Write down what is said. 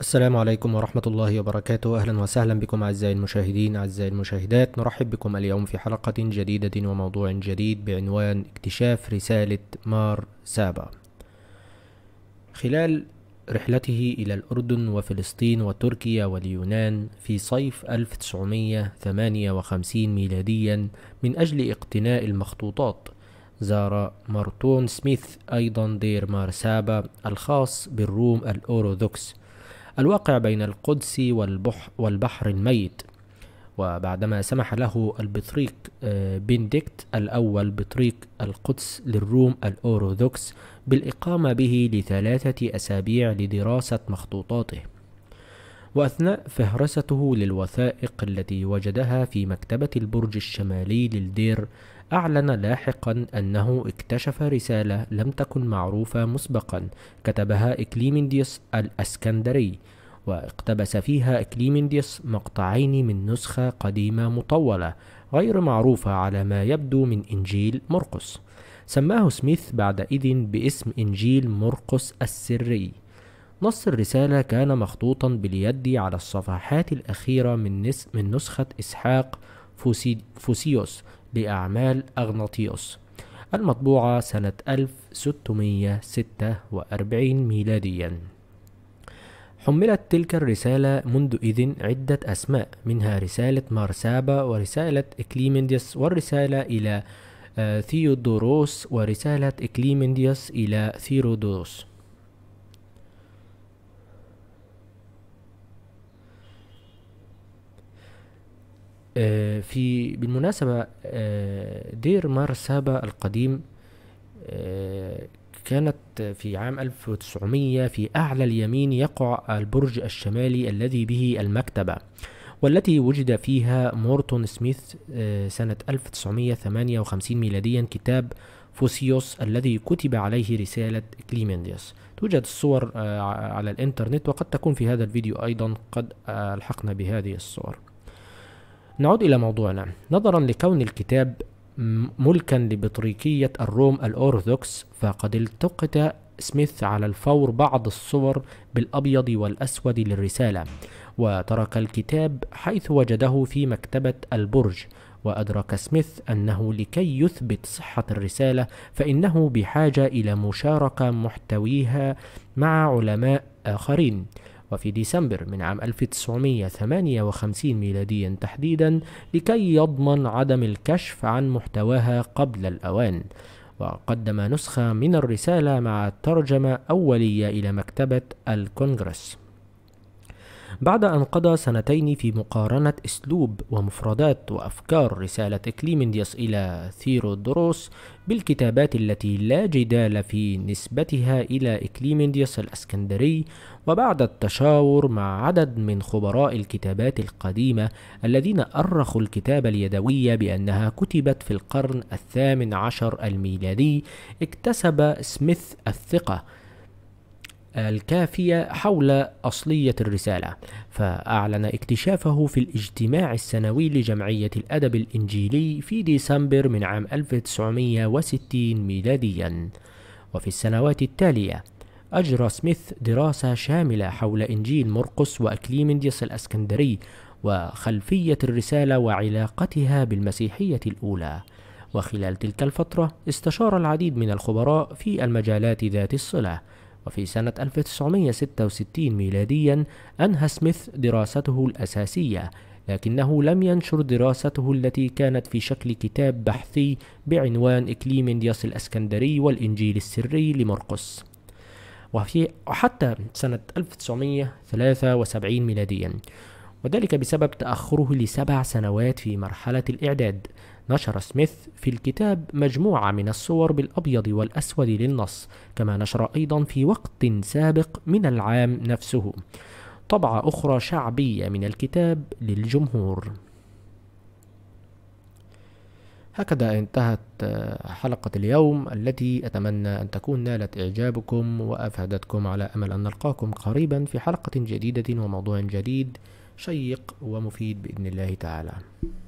السلام عليكم ورحمة الله وبركاته أهلا وسهلا بكم أعزائي المشاهدين أعزائي المشاهدات نرحب بكم اليوم في حلقة جديدة وموضوع جديد بعنوان اكتشاف رسالة مار سابا خلال رحلته إلى الأردن وفلسطين وتركيا واليونان في صيف 1958 ميلاديا من أجل اقتناء المخطوطات زار مارتون سميث أيضا دير مار سابا الخاص بالروم الأوروذوكس الواقع بين القدس والبحر الميت وبعدما سمح له البطريق آه، بنديكت الأول بطريق القدس للروم الأوروذوكس بالإقامة به لثلاثة أسابيع لدراسة مخطوطاته وأثناء فهرسته للوثائق التي وجدها في مكتبة البرج الشمالي للدير أعلن لاحقا أنه اكتشف رسالة لم تكن معروفة مسبقا كتبها إكليمنديوس الأسكندري واقتبس فيها إكليمنديوس مقطعين من نسخة قديمة مطولة غير معروفة على ما يبدو من إنجيل مرقس سماه سميث بعدئذ باسم إنجيل مرقس السري نص الرسالة كان مخطوطا باليد على الصفحات الأخيرة من, نس من نسخة إسحاق فوسي... فوسيوس بأعمال أغناطيوس المطبوعة سنة 1646 ميلاديا حملت تلك الرسالة منذ إذن عدة أسماء منها رسالة مارسابا ورسالة إكليمنديس والرسالة إلى آه، ثيودوروس ورسالة إكليمنديس إلى ثيرودوس آه، في بالمناسبة آه، دير مار سابا القديم آه، كانت في عام 1900 في أعلى اليمين يقع البرج الشمالي الذي به المكتبة والتي وجد فيها مورتون سميث سنة 1958 ميلاديا كتاب فوسيوس الذي كتب عليه رسالة كليمنديوس توجد الصور على الإنترنت وقد تكون في هذا الفيديو أيضا قد ألحقنا بهذه الصور نعود إلى موضوعنا نظرا لكون الكتاب ملكا لبطريقية الروم الأورثوكس فقد التقط سميث على الفور بعض الصور بالأبيض والأسود للرسالة وترك الكتاب حيث وجده في مكتبة البرج وأدرك سميث أنه لكي يثبت صحة الرسالة فإنه بحاجة إلى مشاركة محتويها مع علماء آخرين وفي ديسمبر من عام 1958 ميلاديا تحديدا لكي يضمن عدم الكشف عن محتواها قبل الأوان وقدم نسخة من الرسالة مع ترجمة أولية إلى مكتبة الكونغرس بعد أن قضى سنتين في مقارنة أسلوب ومفردات وأفكار رسالة كليمندياس إلى ثيرودروس بالكتابات التي لا جدال في نسبتها إلى إكليمنديوس الأسكندري وبعد التشاور مع عدد من خبراء الكتابات القديمة الذين أرخوا الكتابة اليدوية بأنها كتبت في القرن الثامن عشر الميلادي اكتسب سميث الثقة الكافية حول أصلية الرسالة، فأعلن اكتشافه في الاجتماع السنوي لجمعية الأدب الإنجيلي في ديسمبر من عام 1960 ميلاديًا، وفي السنوات التالية أجرى سميث دراسة شاملة حول إنجيل مرقس وأكليمنديوس الأسكندري وخلفية الرسالة وعلاقتها بالمسيحية الأولى، وخلال تلك الفترة استشار العديد من الخبراء في المجالات ذات الصلة، وفي سنة 1966 ميلاديا أنهى سميث دراسته الأساسية لكنه لم ينشر دراسته التي كانت في شكل كتاب بحثي بعنوان إكليمندياس الأسكندري والإنجيل السري لمرقس وفي حتى سنة 1973 ميلاديا وذلك بسبب تأخره لسبع سنوات في مرحلة الإعداد نشر سميث في الكتاب مجموعة من الصور بالأبيض والأسود للنص كما نشر أيضا في وقت سابق من العام نفسه طبعة أخرى شعبية من الكتاب للجمهور هكذا انتهت آه، حلقة اليوم التي أتمنى أن تكون نالت إعجابكم وأفادتكم على أمل أن نلقاكم قريبا في حلقة جديدة وموضوع جديد شيق ومفيد بإذن الله تعالى